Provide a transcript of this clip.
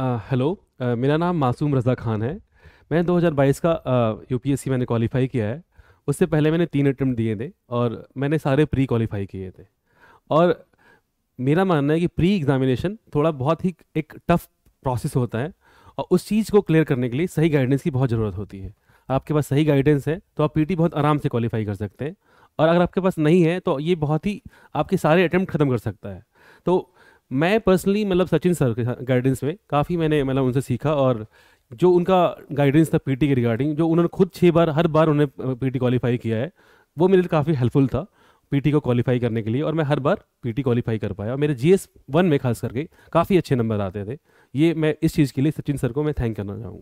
Hello uh, मेरा नाम मासूम रज़ा खान है। मैं 2022 का अ, uh, मैंने क्वालिफ़ाई किया है। उससे पहले मैंने तीन अटैम्प्ट दिए थे और मैंने सारे प्री क्वालिफ़ाई किए थे। और मेरा मानना है कि प्री एग्ज़ामिनेशन थोड़ा बहुत ही एक टफ़ प्रोसेस होता है और उस चीज़ को क्लियर करने के लिए सही गाइडेंस की बहुत ज़रूरत होती है। आपके पास सही गाइडेंस है, तो आप पीटी बहुत आराम से क्वालिफ़ाई कर सकते हैं और अगर आपके पास नहीं है, तो ये बहुत ही आपके सारे अटैम्प्ट ख़त्म कर सकता है। तो मैं पर्सनली मतलब सचिन सर के गाइडेंस में काफ़ी मैंने मतलब उनसे सीखा और जो उनका गाइडेंस था पीटी के रिगार्डिंग जो उन्होंने खुद छः बार हर बार उन्होंने पीटी क्वालिफाई किया है वो मेरे लिए काफ़ी हेल्पफुल था पीटी को क्वालिफाई करने के लिए और मैं हर बार पीटी क्वालिफाई कर पाया और मेरे एस वन में खास करके काफ़ी अच्छे नंबर आते थे ये मैं इस चीज़ के लिए सचिन सर को मैं थैंक करना चाहूँगा